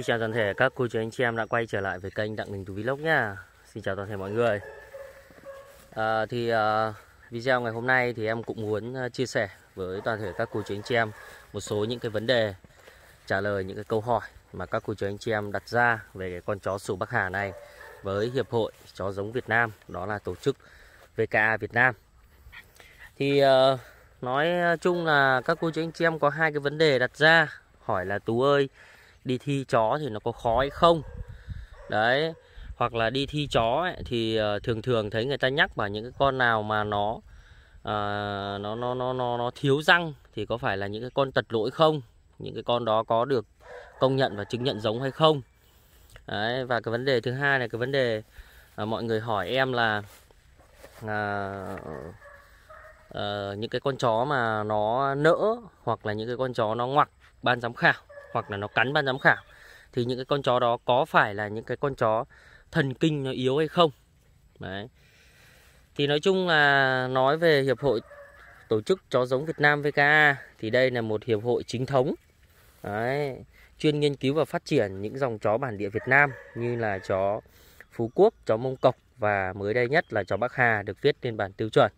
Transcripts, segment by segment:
Xin chào toàn thể các cô chú anh chị em đã quay trở lại với kênh Đặng Đình Tú Vlog nha Xin chào toàn thể mọi người à, Thì à, video ngày hôm nay thì em cũng muốn à, chia sẻ với toàn thể các cô chú anh chị em Một số những cái vấn đề trả lời những cái câu hỏi mà các cô chú anh chị em đặt ra về cái con chó sủ Bắc Hà này Với Hiệp hội Chó giống Việt Nam đó là tổ chức VKA Việt Nam Thì à, nói chung là các cô chú anh chị em có hai cái vấn đề đặt ra Hỏi là Tú ơi đi thi chó thì nó có khó hay không đấy hoặc là đi thi chó ấy, thì ờ, thường thường thấy người ta nhắc vào những cái con nào mà nó à, nó, nó nó nó nó thiếu răng thì có phải là những cái con tật lỗi không những cái con đó có được công nhận và chứng nhận giống hay không Đấy, và cái vấn đề thứ hai là cái vấn đề à, mọi người hỏi em là à, à, những cái con chó mà nó nỡ hoặc là những cái con chó nó ngoặc ban giám khảo hoặc là nó cắn ban giám khảo thì những cái con chó đó có phải là những cái con chó thần kinh nó yếu hay không đấy thì nói chung là nói về hiệp hội tổ chức chó giống Việt Nam VKA thì đây là một hiệp hội chính thống đấy chuyên nghiên cứu và phát triển những dòng chó bản địa Việt Nam như là chó Phú Quốc, chó Mông Cộc và mới đây nhất là chó Bắc Hà được viết lên bản tiêu chuẩn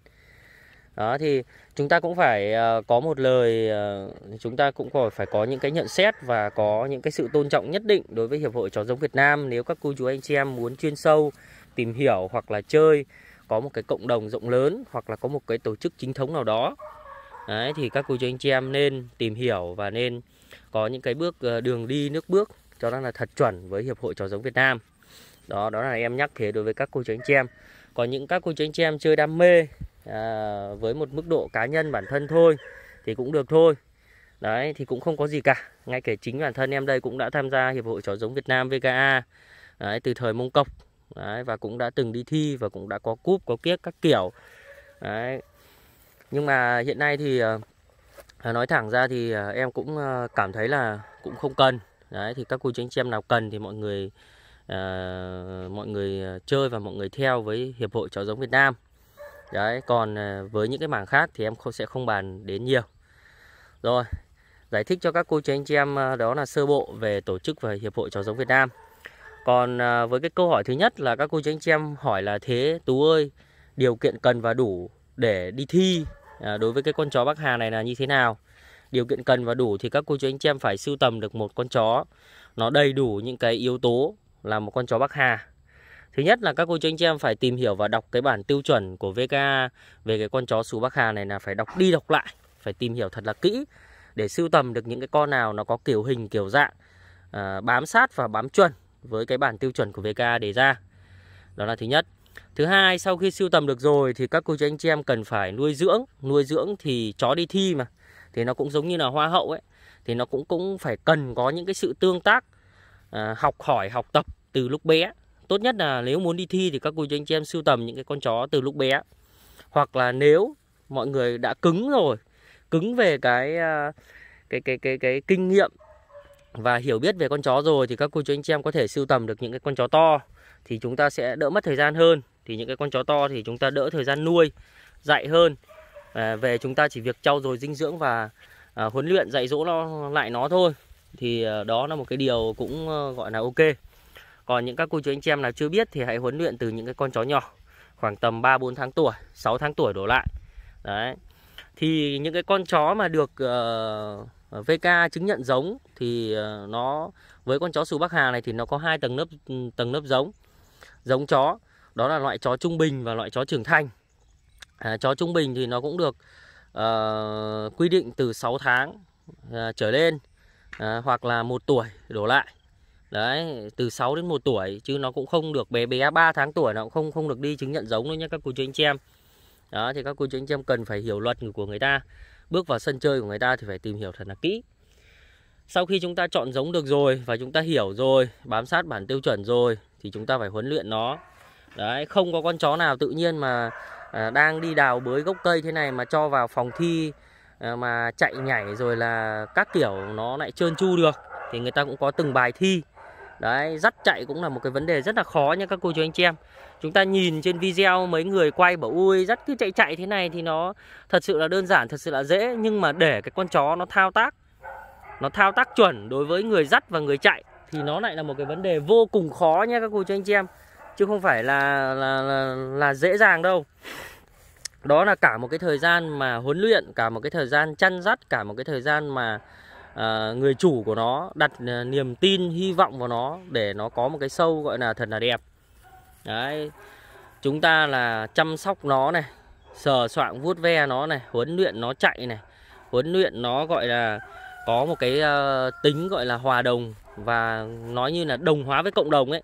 đó thì chúng ta cũng phải ờ, có một lời ờ, chúng ta cũng phải có những cái nhận xét và có những cái sự tôn trọng nhất định đối với hiệp hội chó giống Việt Nam nếu các cô chú anh chị em muốn chuyên sâu tìm hiểu hoặc là chơi có một cái cộng đồng rộng lớn hoặc là có một cái tổ chức chính thống nào đó Đấy, thì các cô chú anh chị em nên tìm hiểu và nên có những cái bước ờ, đường đi nước bước cho nó là thật chuẩn với hiệp hội chó giống Việt Nam đó đó là em nhắc thế đối với các cô chú anh chị em còn những các cô chú anh chị em chơi đam mê à, với một mức độ cá nhân bản thân thôi thì cũng được thôi đấy thì cũng không có gì cả ngay kể chính bản thân em đây cũng đã tham gia hiệp hội chó giống Việt Nam VKA đấy, từ thời Mông Cộc đấy, và cũng đã từng đi thi và cũng đã có cúp có kiếc các kiểu đấy nhưng mà hiện nay thì ờ, à, nói thẳng ra thì à, em cũng à, cảm thấy là cũng không cần đấy thì các cô chú anh chị em nào cần thì mọi người à, mọi người chơi và mọi người theo với hiệp hội chó giống Việt Nam đấy còn à, với những cái mảng khác thì em không sẽ không bàn đến nhiều rồi giải thích cho các cô chú anh chị em à, đó là sơ bộ về tổ chức và hiệp hội chó giống Việt Nam còn à, với cái câu hỏi thứ nhất là các cô chú anh chị em hỏi là thế Tú ơi điều kiện cần và đủ để đi thi đối với cái con chó Bắc Hà này là như thế nào điều kiện cần và đủ thì các cô chú anh chị em phải sưu tầm được một con chó nó đầy đủ những cái yếu tố là một con chó Bắc Hà Thứ nhất là các cô chú anh chị em phải tìm hiểu và đọc cái bản tiêu chuẩn của VKA về cái con chó Sú Bắc Hà này là phải đọc đi đọc lại, phải tìm hiểu thật là kỹ để sưu tầm được những cái con nào nó có kiểu hình kiểu dạng à, bám sát và bám chuẩn với cái bản tiêu chuẩn của VKA đề ra. Đó là thứ nhất. Thứ hai, sau khi sưu tầm được rồi thì các cô chú anh chị em cần phải nuôi dưỡng, nuôi dưỡng thì chó đi thi mà. Thì nó cũng giống như là hoa hậu ấy, thì nó cũng cũng phải cần có những cái sự tương tác à, học hỏi, học tập từ lúc bé tốt nhất là nếu muốn đi thi thì các cô chú anh chị em sưu tầm những cái con chó từ lúc bé hoặc là nếu mọi người đã cứng rồi cứng về cái à, cái cái cái cái kinh nghiệm và hiểu biết về con chó rồi thì các cô chú anh chị em có thể sưu tầm được những cái con chó to thì chúng ta sẽ đỡ mất thời gian hơn thì những cái con chó to thì chúng ta đỡ thời gian nuôi dạy hơn à, về chúng ta chỉ việc trau dồi dinh dưỡng và à, huấn luyện dạy dỗ nó lại nó thôi thì à, đó là một cái điều cũng à, gọi là ok còn những các cô chú anh chị em nào chưa biết thì hãy huấn luyện từ những cái con chó nhỏ khoảng tầm 3 4 tháng tuổi, 6 tháng tuổi đổ lại. Đấy. Thì những cái con chó mà được uh, ờ, VK chứng nhận giống thì uh, nó với con chó Sù Bắc Hà này thì nó có hai tầng lớp tầng lớp giống. Giống chó, đó là loại chó trung bình và loại chó trưởng thành. À, chó trung bình thì nó cũng được uh, quy định từ 6 tháng uh, trở lên uh, hoặc là một tuổi đổ lại Đấy, từ 6 đến 1 tuổi chứ nó cũng không được bé bé 3 tháng tuổi nó cũng không không được đi chứng nhận giống đâu nhé các cô chú anh chị em. Đó thì các cô chú anh chị em cần phải hiểu luật của người ta. Bước vào sân chơi của người ta thì phải tìm hiểu thật là kỹ. Sau khi chúng ta chọn giống được rồi và chúng ta hiểu rồi, bám sát bản tiêu chuẩn rồi thì chúng ta phải huấn luyện nó. Đấy, không có con chó nào tự nhiên mà à, đang đi đào bới gốc cây thế này mà cho vào phòng thi à, mà chạy nhảy rồi là các kiểu nó lại trơn tru được thì người ta cũng có từng bài thi Đấy, dắt chạy cũng là một cái vấn đề rất là khó nha các cô chú anh chị em. Chúng ta nhìn trên video mấy người quay bảo ui dắt cứ chạy chạy thế này thì nó thật sự là đơn giản, thật sự là dễ nhưng mà để cái con chó nó thao tác nó thao tác chuẩn đối với người dắt và người chạy thì nó lại là một cái vấn đề vô cùng khó nha các cô chú anh chị em chứ không phải là là là, là dễ dàng đâu. Đó là cả một cái thời gian mà huấn luyện, cả một cái thời gian chăn dắt, cả một cái thời gian mà à, người chủ của nó đặt à, niềm tin hy vọng vào nó để nó có một cái sâu gọi là thật là đẹp đấy chúng ta là chăm sóc nó này sờ soạng vuốt ve nó này huấn luyện nó chạy này huấn luyện nó gọi là có một cái uh, tính gọi là hòa đồng và nói như là đồng hóa với cộng đồng ấy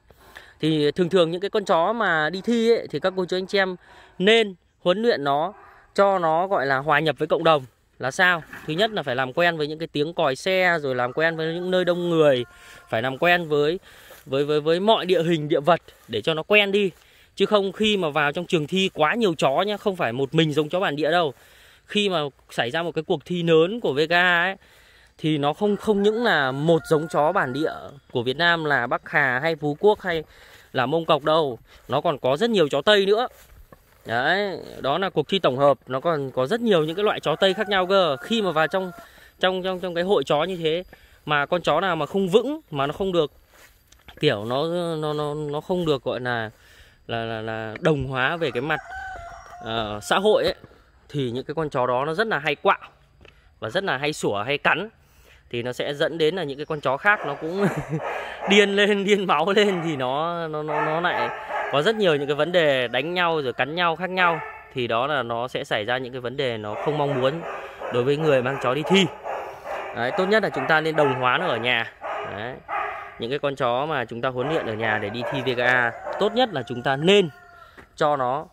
thì thường thường những cái con chó mà đi thi ấy, thì các cô chú anh chị em nên huấn luyện nó cho nó gọi là hòa nhập với cộng đồng là sao thứ nhất là phải làm quen với những cái tiếng còi xe rồi làm quen với những nơi đông người phải làm quen với với với với mọi địa hình địa vật để cho nó quen đi chứ không khi mà vào trong trường thi quá nhiều chó nhá không phải một mình giống chó bản địa đâu khi mà xảy ra một cái cuộc thi lớn của Vega ấy thì nó không không những là một giống chó bản địa của Việt Nam là Bắc Hà hay Phú Quốc hay là Mông Cọc đâu nó còn có rất nhiều chó Tây nữa Đấy, đó là cuộc thi tổng hợp, nó còn có rất nhiều những cái loại chó Tây khác nhau cơ. Khi mà vào trong trong trong trong cái hội chó như thế mà con chó nào mà không vững mà nó không được kiểu nó nó nó nó không được gọi là là là, là đồng hóa về cái mặt uh, xã hội ấy thì những cái con chó đó nó rất là hay quạo và rất là hay sủa hay cắn thì nó sẽ dẫn đến là những cái con chó khác nó cũng điên lên điên máu lên thì nó nó nó nó lại có rất nhiều những cái vấn đề đánh nhau rồi cắn nhau khác nhau thì đó là nó sẽ xảy ra những cái vấn đề nó không mong muốn đối với người mang chó đi thi Đấy, tốt nhất là chúng ta nên đồng hóa nó ở nhà Đấy. những cái con chó mà chúng ta huấn luyện ở nhà để đi thi VKA tốt nhất là chúng ta nên cho nó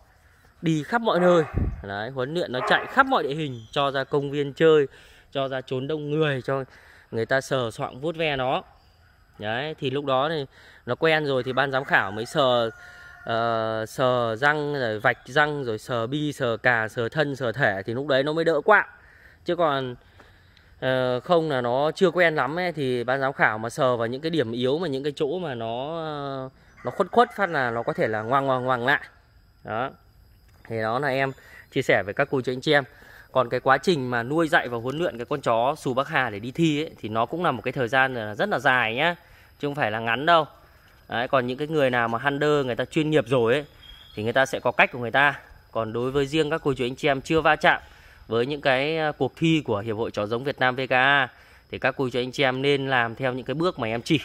đi khắp mọi nơi Đấy, huấn luyện nó chạy khắp mọi địa hình cho ra công viên chơi cho ra trốn đông người cho người ta sờ soạng vuốt ve nó đấy thì lúc đó thì nó quen rồi thì ban giám khảo mới sờ uh, sờ răng rồi vạch răng rồi sờ bi sờ cà sờ thân sờ thể thì lúc đấy nó mới đỡ quạng chứ còn uh, không là nó chưa quen lắm ấy, thì ban giám khảo mà sờ vào những cái điểm yếu mà những cái chỗ mà nó uh, nó khuất khuất phát là nó có thể là ngoang ngoang ngoang lại đó thì đó là em chia sẻ với các cô chú anh chị em còn cái quá trình mà nuôi dạy và huấn luyện cái con chó Sù Bắc Hà để đi thi ấy, thì nó cũng là một cái thời gian rất là dài nhá chứ không phải là ngắn đâu Đấy, còn những cái người nào mà hunter người ta chuyên nghiệp rồi ấy thì người ta sẽ có cách của người ta. Còn đối với riêng các cô chú anh chị em chưa va chạm với những cái à, cuộc thi của Hiệp hội chó giống Việt Nam VKA thì các cô chú anh chị em nên làm theo những cái bước mà em chỉ.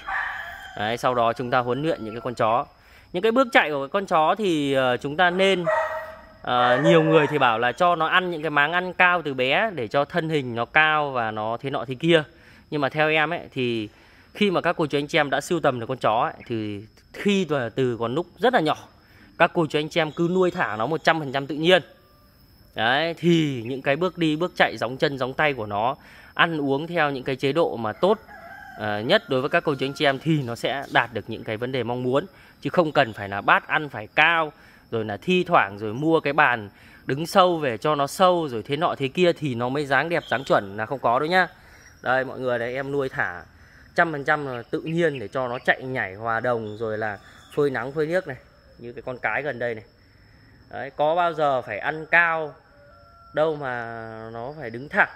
Đấy, sau đó chúng ta huấn luyện những cái con chó. Những cái bước chạy của con chó thì ờ, chúng ta nên à, nhiều người thì bảo là cho nó ăn những cái máng ăn cao từ bé để cho thân hình nó cao và nó thế nọ thế kia nhưng mà theo em ấy thì khi mà các cô chú anh chị em đã siêu tầm được con chó ấy, thì khi mà từ còn lúc rất là nhỏ các cô chú anh chị em cứ nuôi thả nó 100% tự nhiên đấy thì những cái bước đi bước chạy gióng chân gióng tay của nó ăn uống theo những cái chế độ mà tốt uh, nhất đối với các cô chú anh chị em thì nó sẽ đạt được những cái vấn đề mong muốn chứ không cần phải là bát ăn phải cao rồi là thi thoảng rồi mua cái bàn đứng sâu về cho nó sâu rồi thế nọ thế kia thì nó mới dáng đẹp dáng chuẩn là không có đâu nhá đây mọi người đấy em nuôi thả trăm phần trăm là tự nhiên để cho nó chạy nhảy hòa đồng rồi là phơi nắng phơi nước này như cái con cái gần đây này Đấy, có bao giờ phải ăn cao đâu mà nó phải đứng thẳng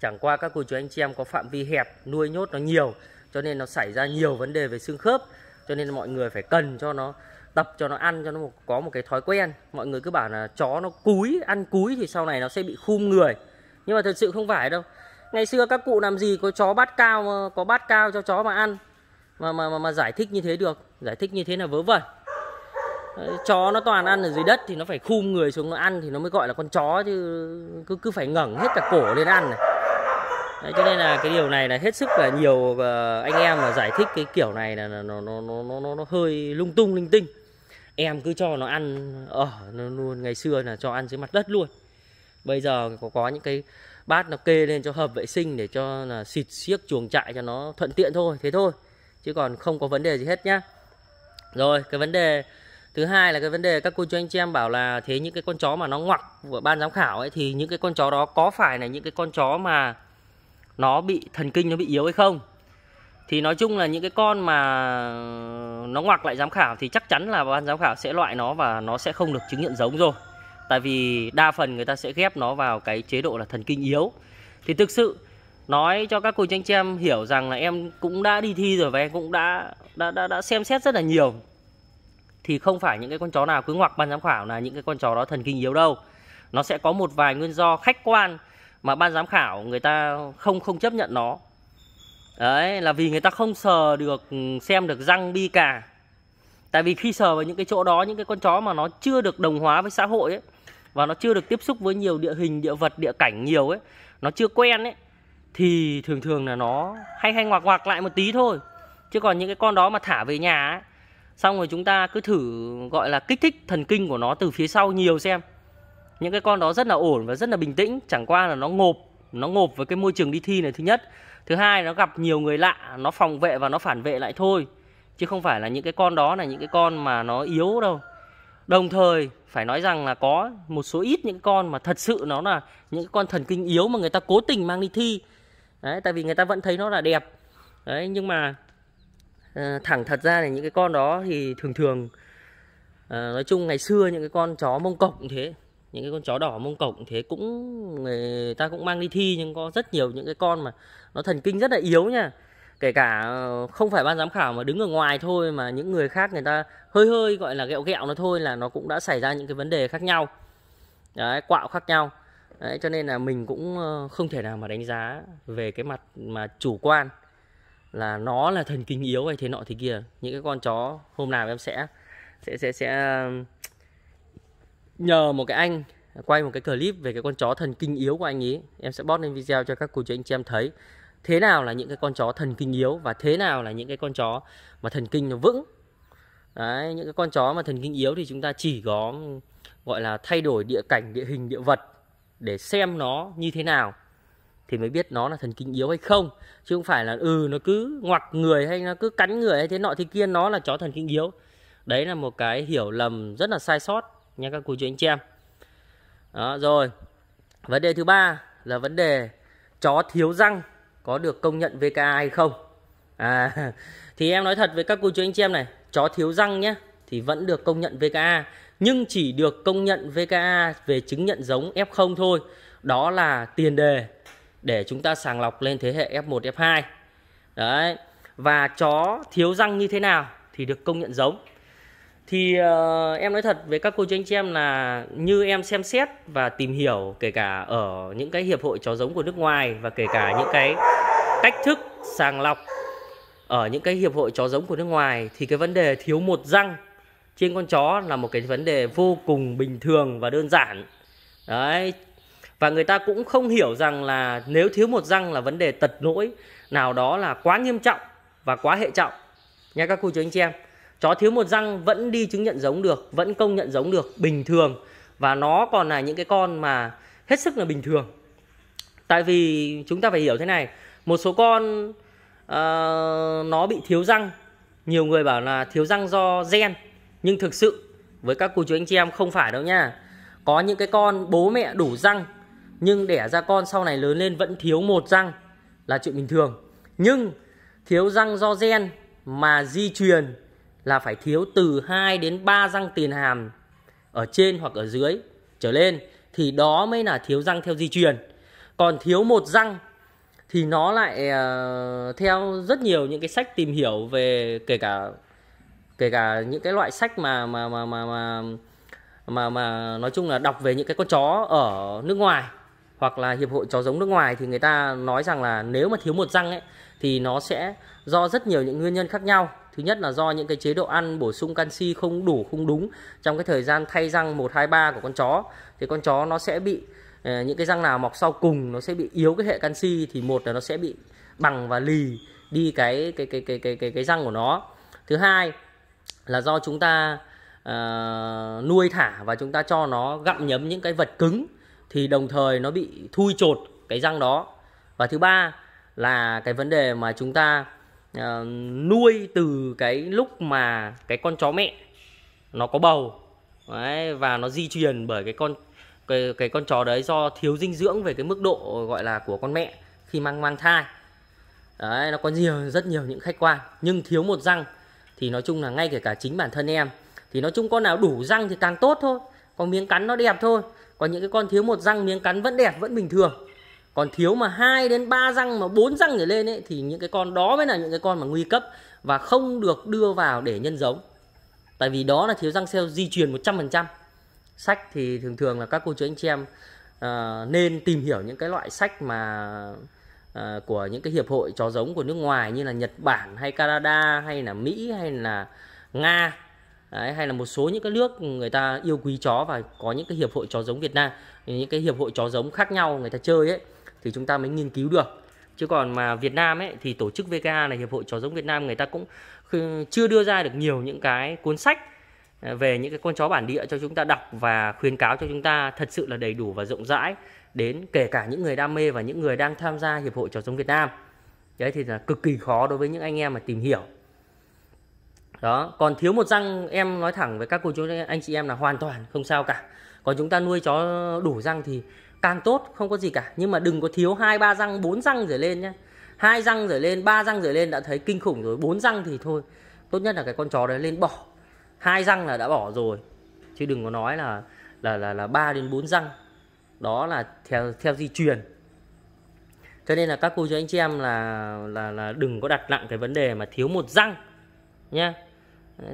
chẳng qua các cô chú anh chị em có phạm vi hẹp nuôi nhốt nó nhiều cho nên nó xảy ra nhiều vấn đề về xương khớp cho nên mọi người phải cần cho nó tập cho nó ăn cho nó có một cái thói quen mọi người cứ bảo là chó nó cúi ăn cúi thì sau này nó sẽ bị khum người nhưng mà thật sự không phải đâu ngày xưa các cụ làm gì có chó bát cao có bát cao cho chó mà ăn mà mà mà, mà giải thích như thế được giải thích như thế là vớ vẩn chó nó toàn ăn ở dưới đất thì nó phải khum người xuống nó ăn thì nó mới gọi là con chó chứ cứ cứ phải ngẩng hết cả cổ lên ăn này Đấy, cho nên là cái điều này là hết sức là nhiều ờ, anh em mà giải thích cái kiểu này là nó nó nó nó nó, hơi lung tung linh tinh em cứ cho nó ăn ở ờ, luôn ngày xưa là cho ăn dưới mặt đất luôn bây giờ có có những cái bát nó kê lên cho hợp vệ sinh để cho là xịt xiếc chuồng trại cho nó thuận tiện thôi thế thôi chứ còn không có vấn đề gì hết nhá rồi cái vấn đề thứ hai là cái vấn đề các cô chú anh chị em bảo là thế những cái con chó mà nó ngoặc của ban giám khảo ấy thì những cái con chó đó có phải là những cái con chó mà nó bị thần kinh nó bị yếu hay không thì nói chung là những cái con mà nó ngoặc lại giám khảo thì chắc chắn là ban giám khảo sẽ loại nó và nó sẽ không được chứng nhận giống rồi Tại vì đa phần người ta sẽ ghép nó vào cái chế độ là thần kinh yếu Thì thực sự nói cho các cô chú anh chị em hiểu rằng là em cũng đã đi thi rồi và em cũng đã đã, đã, đã xem xét rất là nhiều thì không phải những cái con chó nào cứ ngoặc ban giám khảo là những cái con chó đó thần kinh yếu đâu nó sẽ có một vài nguyên do khách quan mà ban giám khảo người ta không không chấp nhận nó đấy là vì người ta không sờ được ừ, xem được răng bi cà tại vì khi sờ vào những cái chỗ đó những cái con chó mà nó chưa được đồng hóa với xã hội ấy và nó chưa được tiếp xúc với nhiều địa hình địa vật địa cảnh nhiều ấy nó chưa quen ấy thì thường thường là nó hay hay ngoạc ngoạc lại một tí thôi chứ còn những cái con đó mà thả về nhà ấy, xong rồi chúng ta cứ thử gọi là kích thích thần kinh của nó từ phía sau nhiều xem những cái con đó rất là ổn và rất là bình tĩnh chẳng qua là nó ngộp nó ngộp với cái môi trường đi thi này thứ nhất thứ hai nó gặp nhiều người lạ nó phòng vệ và nó phản vệ lại thôi chứ không phải là những cái con đó là những cái con mà nó yếu đâu đồng thời phải nói rằng là có một số ít những con mà thật sự nó là những con thần kinh yếu mà người ta cố tình mang đi thi đấy tại vì người ta vẫn thấy nó là đẹp đấy nhưng mà à, thẳng thật ra là những cái con đó thì thường thường à, nói chung ngày xưa những cái con chó mông cộc cũng thế những cái con chó đỏ mông cộc thế cũng người ta cũng mang đi thi nhưng có rất nhiều những cái con mà nó thần kinh rất là yếu nha kể cả ờ, không phải ban giám khảo mà đứng ở ngoài thôi mà những người khác người ta hơi hơi gọi là gẹo gẹo nó thôi là nó cũng đã xảy ra những cái vấn đề khác nhau đấy, quạo khác nhau đấy, cho nên là mình cũng ờ, không thể nào mà đánh giá về cái mặt mà chủ quan là nó là thần kinh yếu hay thế nọ thế kia những cái con chó hôm nào em sẽ sẽ sẽ sẽ nhờ một cái anh quay một cái clip về cái con chó thần kinh yếu của anh ý em sẽ post lên video cho các cô chú anh chị em thấy thế nào là những cái con chó thần kinh yếu và thế nào là những cái con chó mà thần kinh nó vững Đấy, những cái con chó mà thần kinh yếu thì chúng ta chỉ có gọi là thay đổi địa cảnh địa hình địa vật để xem nó như thế nào thì mới biết nó là thần kinh yếu hay không chứ không phải là ừ nó cứ ngoặc người hay nó cứ cắn người hay thế nọ thế kia nó là chó thần kinh yếu đấy là một cái hiểu lầm rất là sai sót nha các cô chú anh chị em đó rồi vấn đề thứ ba là vấn đề chó thiếu răng có được công nhận VKA hay không à, thì em nói thật với các cô chú anh chị em này chó thiếu răng nhé thì vẫn được công nhận VKA nhưng chỉ được công nhận VKA về chứng nhận giống F0 thôi đó là tiền đề để chúng ta sàng lọc lên thế hệ F1 F2 đấy và chó thiếu răng như thế nào thì được công nhận giống thì uh, em nói thật với các cô chú anh chị em là như em xem xét và tìm hiểu kể cả ở những cái hiệp hội chó giống của nước ngoài và kể cả những cái cách thức sàng lọc ở những cái hiệp hội chó giống của nước ngoài thì cái vấn đề thiếu một răng trên con chó là một cái vấn đề vô cùng bình thường và đơn giản đấy và người ta cũng không hiểu rằng là nếu thiếu một răng là vấn đề tật lỗi nào đó là quá nghiêm trọng và quá hệ trọng nha các cô chú anh chị em chó thiếu một răng vẫn đi chứng nhận giống được vẫn công nhận giống được bình thường và nó còn là những cái con mà hết sức là bình thường tại vì chúng ta phải hiểu thế này một số con uh, nó bị thiếu răng nhiều người bảo là thiếu răng do gen nhưng thực sự với các cô chú anh chị em không phải đâu nha có những cái con bố mẹ đủ răng nhưng đẻ ra con sau này lớn lên vẫn thiếu một răng là chuyện bình thường nhưng thiếu răng do gen mà di truyền là phải thiếu từ 2 đến 3 răng tiền hàm ở trên hoặc ở dưới trở lên thì đó mới là thiếu răng theo di truyền còn thiếu một răng thì nó lại uh, theo rất nhiều những cái sách tìm hiểu về kể cả kể cả những cái loại sách mà mà mà mà mà mà, mà nói chung là đọc về những cái con chó ở nước ngoài hoặc là hiệp hội chó giống nước ngoài thì người ta nói rằng là nếu mà thiếu một răng ấy thì nó sẽ do rất nhiều những nguyên nhân khác nhau thứ nhất là do những cái chế độ ăn bổ sung canxi không đủ không đúng trong cái thời gian thay răng 1 2 3 của con chó thì con chó nó sẽ bị Ờ, những cái răng nào mọc sau cùng nó sẽ bị yếu cái hệ canxi thì một là nó sẽ bị bằng và lì đi cái cái cái cái cái cái, cái răng của nó thứ hai là do chúng ta uh, nuôi thả và chúng ta cho nó gặm nhấm những cái vật cứng thì đồng thời nó bị thui chột cái răng đó và thứ ba là cái vấn đề mà chúng ta uh, nuôi từ cái lúc mà cái con chó mẹ nó có bầu Đấy, và nó di truyền bởi cái con cái, cái con chó đấy do thiếu dinh dưỡng về cái mức độ gọi là của con mẹ khi mang mang thai đấy nó có nhiều rất nhiều những khách quan nhưng thiếu một răng thì nói chung là ngay kể cả chính bản thân em thì nói chung con nào đủ răng thì càng tốt thôi còn miếng cắn nó đẹp thôi còn những cái con thiếu một răng miếng cắn vẫn đẹp vẫn bình thường còn thiếu mà hai đến ba răng mà bốn răng trở lên ấy thì những cái con đó mới là những cái con mà nguy cấp và không được đưa vào để nhân giống tại vì đó là thiếu răng xeo di truyền một trăm sách thì thường thường là các cô chú anh chị em uh, nên tìm hiểu những cái loại sách mà uh, của những cái hiệp hội chó giống của nước ngoài như là Nhật Bản hay Canada hay là Mỹ hay là Nga Đấy, hay là một số những cái nước người ta yêu quý chó và có những cái hiệp hội chó giống Việt Nam những cái hiệp hội chó giống khác nhau người ta chơi ấy thì chúng ta mới nghiên cứu được chứ còn mà Việt Nam ấy thì tổ chức VKA là hiệp hội chó giống Việt Nam người ta cũng chưa đưa ra được nhiều những cái cuốn sách Ờ, về những cái con chó bản địa cho chúng ta đọc và khuyến cáo cho chúng ta thật sự là đầy đủ và rộng rãi đến kể cả những người đam mê và những người đang tham gia hiệp hội chó giống Việt Nam đấy thì là cực kỳ khó đối với những anh em mà tìm hiểu đó còn thiếu một răng em nói thẳng với các cô chú anh chị em là hoàn toàn không sao cả còn chúng ta nuôi chó đủ răng thì càng tốt không có gì cả nhưng mà đừng có thiếu hai ba răng bốn răng rồi lên nhé hai răng rồi lên ba răng rồi lên đã thấy kinh khủng rồi bốn răng thì thôi tốt nhất là cái con chó đấy lên bỏ hai răng là đã bỏ rồi chứ đừng có nói là là là là ba đến bốn răng đó là theo theo di truyền cho nên là các cô chú anh chị em là là là đừng có đặt nặng cái vấn đề mà thiếu một răng nhé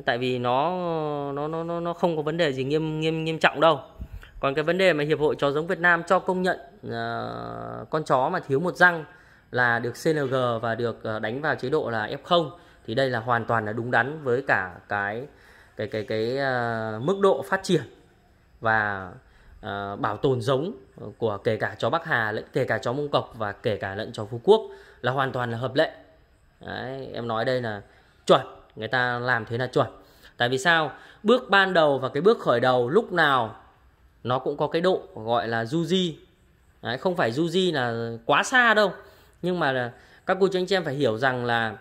tại vì nó nó nó nó không có vấn đề gì nghiêm nghiêm nghiêm trọng đâu còn cái vấn đề mà hiệp hội chó giống Việt Nam cho công nhận uh, con chó mà thiếu một răng là được CLG và được uh, đánh vào chế độ là F0 thì đây là hoàn toàn là đúng đắn với cả cái cái cái cái uh, mức độ phát triển và uh, bảo tồn giống của kể cả chó Bắc Hà lẫn kể cả chó Mông Cọc và kể cả lẫn chó Phú Quốc là hoàn toàn là hợp lệ Đấy, em nói đây là chuẩn người ta làm thế là chuẩn tại vì sao bước ban đầu và cái bước khởi đầu lúc nào nó cũng có cái độ gọi là du di Đấy, không phải du di là quá xa đâu nhưng mà là các cô chú anh chị em phải hiểu rằng là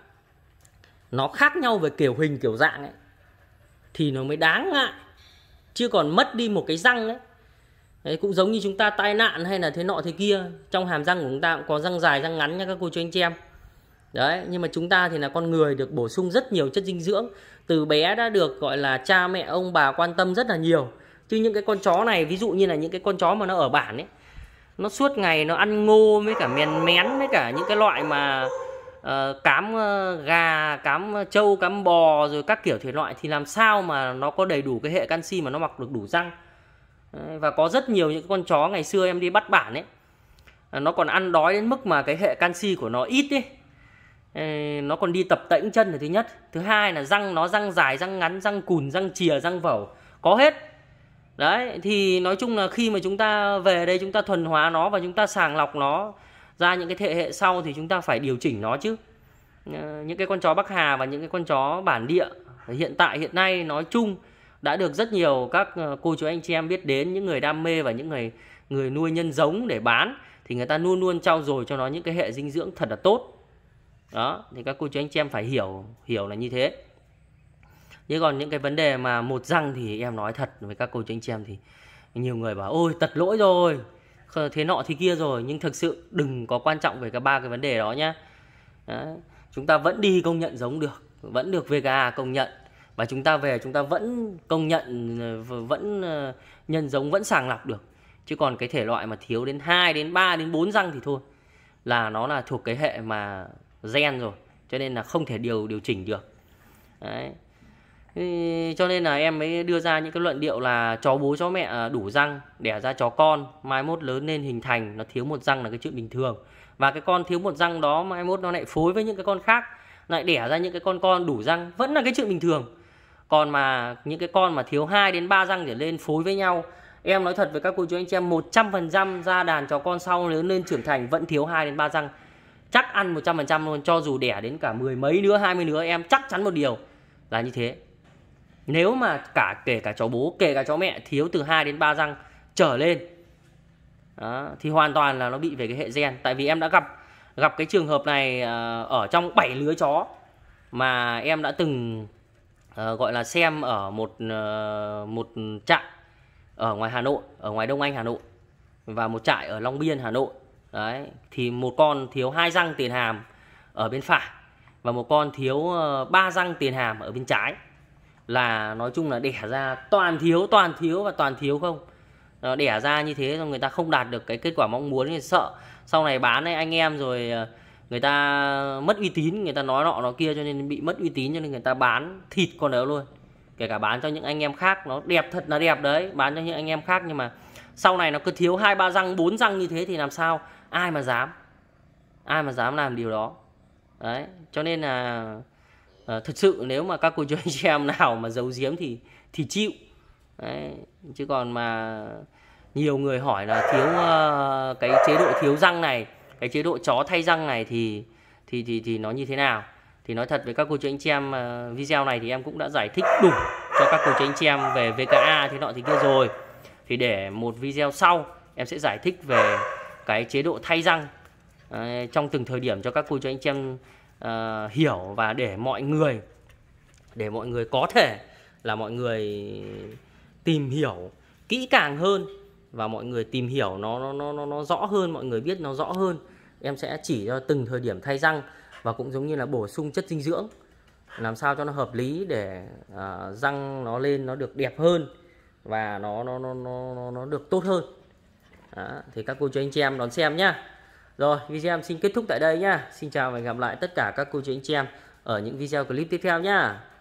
nó khác nhau về kiểu hình kiểu dạng ấy thì nó mới đáng ngại chứ còn mất đi một cái răng đấy Đấy, cũng giống như chúng ta tai nạn hay là thế nọ thế kia trong hàm răng của chúng ta cũng có răng dài răng ngắn nha các cô chú anh chị em đấy nhưng mà chúng ta thì là con người được bổ sung rất nhiều chất dinh dưỡng từ bé đã được gọi là cha mẹ ông bà quan tâm rất là nhiều chứ những cái con chó này ví dụ như là những cái con chó mà nó ở bản ấy nó suốt ngày nó ăn ngô với cả mèn mén với cả những cái loại mà Ờ, cám ờ, gà cám trâu cám bò rồi các kiểu thể loại thì làm sao mà nó có đầy đủ cái hệ canxi mà nó mọc được đủ răng và có rất nhiều những con chó ngày xưa em đi bắt bản ấy ờ, nó còn ăn đói đến mức mà cái hệ canxi của nó ít ấy nó còn đi tập tễnh chân là thứ nhất thứ hai là răng nó răng dài răng ngắn răng cùn răng chìa răng vẩu có hết đấy thì nói chung là khi mà chúng ta về đây chúng ta thuần hóa nó và chúng ta sàng lọc nó ra những cái thế hệ sau thì chúng ta phải điều chỉnh nó chứ ờ, những cái con chó Bắc Hà và những cái con chó bản địa hiện tại hiện nay nói chung đã được rất nhiều các ờ, cô chú anh chị em biết đến những người đam mê và những người người nuôi nhân giống để bán thì người ta luôn luôn trao dồi cho nó những cái hệ dinh dưỡng thật là tốt đó thì các cô chú anh chị em phải hiểu hiểu là như thế nhưng còn những cái vấn đề mà một răng thì em nói thật với các cô chú anh chị em thì nhiều người bảo ôi tật lỗi rồi thế nọ thì kia rồi nhưng thực sự đừng có quan trọng về cả ba cái vấn đề đó nhá Đấy. chúng ta vẫn đi công nhận giống được vẫn được VGA công nhận và chúng ta về chúng ta vẫn công nhận vẫn ờ, nhân giống vẫn sàng lọc được chứ còn cái thể loại mà thiếu đến 2 đến 3 đến 4 răng thì thôi là nó là thuộc cái hệ mà gen rồi cho nên là không thể điều điều chỉnh được Đấy cho nên là em mới đưa ra những cái luận điệu là chó bố chó mẹ à, đủ răng đẻ ra chó con mai mốt lớn lên hình thành nó thiếu một răng là cái chuyện bình thường và cái con thiếu một răng đó mai mốt nó lại phối với những cái con khác lại đẻ ra những cái con con đủ răng vẫn là cái chuyện bình thường còn mà những cái con mà thiếu 2 đến 3 răng để lên phối với nhau em nói thật với các cô chú anh chị em 100% ra đàn chó con sau lớn lên trưởng thành vẫn thiếu 2 đến 3 răng chắc ăn 100% luôn cho dù đẻ đến cả mười mấy nữa 20 nữa em chắc chắn một điều là như thế nếu mà cả kể cả cháu bố kể cả cháu mẹ thiếu từ 2 đến 3 răng trở lên đó, thì hoàn toàn là nó bị về cái hệ gen tại vì em đã gặp gặp cái trường hợp này à, ở trong 7 lứa chó mà em đã từng uh, gọi là xem ở một uh, một trại ở ngoài Hà Nội ở ngoài Đông Anh Hà Nội và một trại ở Long Biên Hà Nội đấy thì một con thiếu hai răng tiền hàm ở bên phải và một con thiếu ờ, ba răng tiền hàm ở bên trái là nói chung là đẻ ra toàn thiếu toàn thiếu và toàn thiếu không ờ, đẻ ra như thế rồi người ta không đạt được cái kết quả mong muốn thì sợ sau này bán anh em rồi ờ, người ta mất uy tín người ta nói nọ nó kia cho nên bị mất uy tín cho nên người ta bán thịt con đó luôn kể cả bán cho những anh em khác nó đẹp thật là đẹp đấy bán cho những anh em khác nhưng mà sau này nó cứ thiếu hai ba răng bốn răng như thế thì làm sao ai mà dám ai mà dám làm điều đó đấy cho nên là à, ờ, thật sự nếu mà các cô chú anh chị em nào mà giấu giếm thì thì chịu Đấy. chứ còn mà nhiều người hỏi là thiếu uh, cái chế độ thiếu răng này cái chế độ chó thay răng này thì thì thì thì nó như thế nào thì nói thật với các cô chú anh chị em uh, video này thì em cũng đã giải thích đủ cho các cô chú anh chị em về VKA thế nọ thì kia rồi thì để một video sau em sẽ giải thích về cái chế độ thay răng uh, trong từng thời điểm cho các cô chú anh chị em uh, hiểu và để mọi người để mọi người có thể là mọi người tìm hiểu kỹ càng hơn và mọi người tìm hiểu nó nó nó nó, rõ hơn mọi người biết nó rõ hơn em sẽ chỉ cho từng thời điểm thay răng và cũng giống như là bổ sung chất dinh dưỡng làm sao cho nó hợp lý để uh, răng nó lên nó được đẹp hơn và nó nó nó nó nó được tốt hơn đó, thì các cô chú anh chị em đón xem nhá rồi, video em xin kết thúc tại đây nhá. Xin chào và hẹn gặp lại tất cả các cô chú anh chị em ở những video clip tiếp theo nhá.